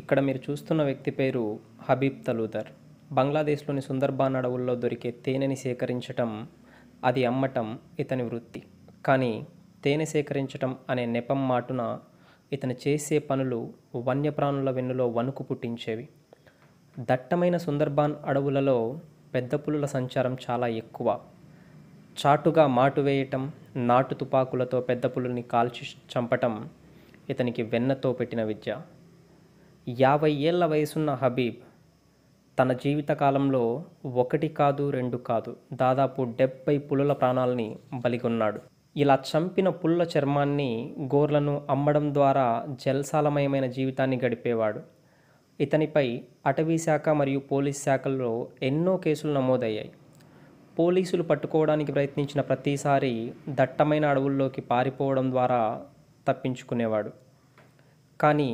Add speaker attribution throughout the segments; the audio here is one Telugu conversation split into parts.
Speaker 1: ఇక్కడ మీరు చూస్తున్న వ్యక్తి పేరు హబీబ్ తలూదర్ బంగ్లాదేశ్లోని సుందర్బాన్ అడవుల్లో దొరికే తేనెని సేకరించటం అది అమ్మటం ఇతని వృత్తి కానీ తేనె సేకరించటం అనే నెపం మాటున ఇతను చేసే పనులు వన్యప్రాణుల వెన్నులో వణుకు పుట్టించేవి దట్టమైన సుందర్బాన్ అడవులలో పెద్ద పులుల సంచారం చాలా ఎక్కువ చాటుగా మాటు వేయటం నాటు తుపాకులతో పెద్ద పులుల్ని కాల్చి చంపటం ఇతనికి వెన్నతో పెట్టిన విద్య యాభై ఏళ్ల వయసున్న హబీబ్ తన జీవితకాలంలో ఒకటి కాదు రెండు కాదు దాదాపు డెబ్బై పులుల ప్రాణాలని బలిగొన్నాడు ఇలా చంపిన పుల్ల చర్మాన్ని గోర్లను అమ్మడం ద్వారా జల్సాలమయమైన జీవితాన్ని గడిపేవాడు ఇతనిపై అటవీ శాఖ మరియు పోలీస్ శాఖల్లో ఎన్నో కేసులు నమోదయ్యాయి పోలీసులు పట్టుకోవడానికి ప్రయత్నించిన ప్రతిసారి దట్టమైన అడవుల్లోకి పారిపోవడం ద్వారా తప్పించుకునేవాడు కానీ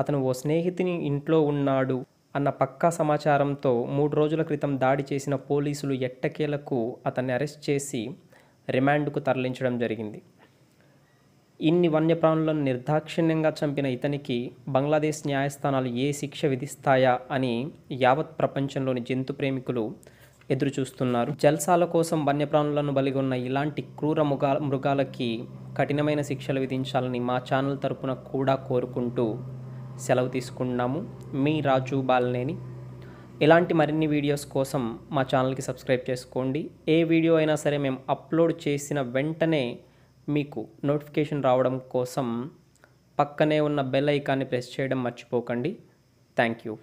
Speaker 1: అతను ఓ స్నేహితుని ఇంట్లో ఉన్నాడు అన్న పక్కా సమాచారంతో మూడు రోజుల క్రితం దాడి చేసిన పోలీసులు ఎట్టకేలకు అతన్ని అరెస్ట్ చేసి రిమాండ్కు తరలించడం జరిగింది ఇన్ని వన్యప్రాణులను నిర్దాక్షిణ్యంగా చంపిన ఇతనికి బంగ్లాదేశ్ న్యాయస్థానాలు ఏ శిక్ష విధిస్తాయా అని యావత్ ప్రపంచంలోని జంతు ప్రేమికులు ఎదురుచూస్తున్నారు జల్సాల కోసం వన్యప్రాణులను ఉన్న ఇలాంటి క్రూర మృగాలకి కఠినమైన శిక్షలు విధించాలని మా ఛానల్ తరపున కూడా కోరుకుంటూ సెలవు తీసుకున్నాము మీ రాజు బాలనేని ఇలాంటి మరిన్ని వీడియోస్ కోసం మా ఛానల్కి సబ్స్క్రైబ్ చేసుకోండి ఏ వీడియో అయినా సరే మేము అప్లోడ్ చేసిన వెంటనే మీకు నోటిఫికేషన్ రావడం కోసం పక్కనే ఉన్న బెల్ ఐకాన్ని ప్రెస్ చేయడం మర్చిపోకండి థ్యాంక్ యూ